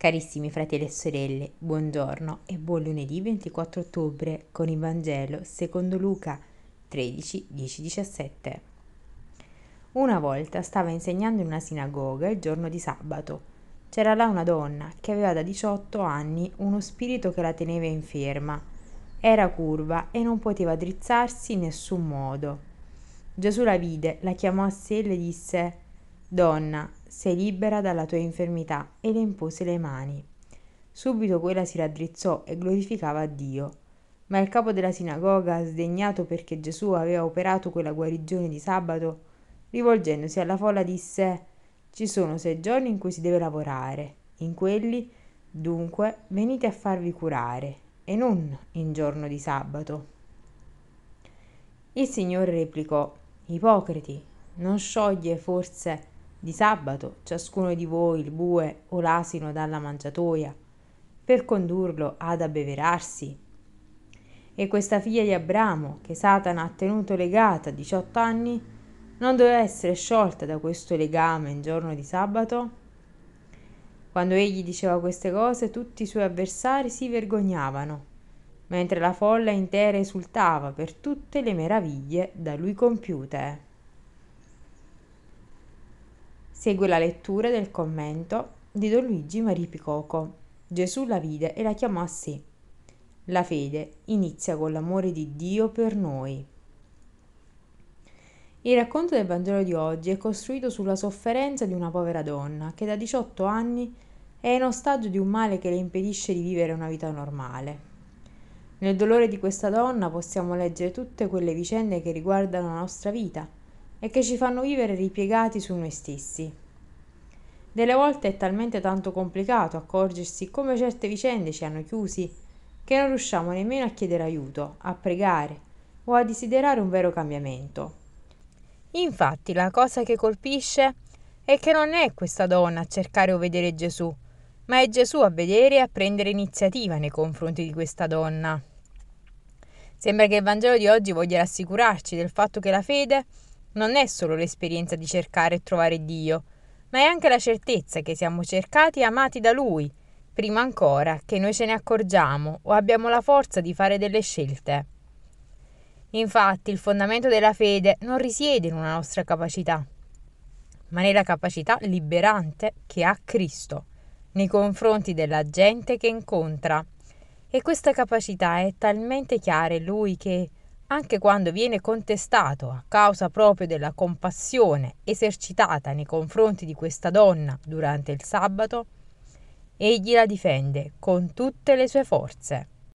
Carissimi fratelli e sorelle, buongiorno e buon lunedì 24 ottobre con il Vangelo secondo Luca 13, 10, 17. Una volta stava insegnando in una sinagoga il giorno di sabato. C'era là una donna che aveva da 18 anni uno spirito che la teneva inferma. Era curva e non poteva drizzarsi in nessun modo. Gesù la vide, la chiamò a sé e le disse Donna, sei libera dalla tua infermità, e le impose le mani. Subito quella si raddrizzò e glorificava Dio. Ma il capo della sinagoga, sdegnato perché Gesù aveva operato quella guarigione di sabato, rivolgendosi alla folla disse Ci sono sei giorni in cui si deve lavorare, in quelli dunque venite a farvi curare, e non in giorno di sabato. Il Signore replicò Ipocriti, non scioglie forse di sabato ciascuno di voi il bue o l'asino dalla mangiatoia, per condurlo ad abbeverarsi. E questa figlia di Abramo, che Satana ha tenuto legata a 18 anni, non doveva essere sciolta da questo legame in giorno di sabato? Quando egli diceva queste cose, tutti i suoi avversari si vergognavano, mentre la folla intera esultava per tutte le meraviglie da lui compiute. Segue la lettura del commento di Don Luigi Maria Picoco. Gesù la vide e la chiamò a sé. La fede inizia con l'amore di Dio per noi. Il racconto del Vangelo di oggi è costruito sulla sofferenza di una povera donna che da 18 anni è in ostaggio di un male che le impedisce di vivere una vita normale. Nel dolore di questa donna possiamo leggere tutte quelle vicende che riguardano la nostra vita e che ci fanno vivere ripiegati su noi stessi. Delle volte è talmente tanto complicato accorgersi come certe vicende ci hanno chiusi che non riusciamo nemmeno a chiedere aiuto, a pregare o a desiderare un vero cambiamento. Infatti la cosa che colpisce è che non è questa donna a cercare o vedere Gesù, ma è Gesù a vedere e a prendere iniziativa nei confronti di questa donna. Sembra che il Vangelo di oggi voglia rassicurarci del fatto che la fede non è solo l'esperienza di cercare e trovare Dio, ma è anche la certezza che siamo cercati e amati da Lui, prima ancora che noi ce ne accorgiamo o abbiamo la forza di fare delle scelte. Infatti il fondamento della fede non risiede in una nostra capacità, ma nella capacità liberante che ha Cristo nei confronti della gente che incontra. E questa capacità è talmente chiara in Lui che anche quando viene contestato a causa proprio della compassione esercitata nei confronti di questa donna durante il sabato, egli la difende con tutte le sue forze.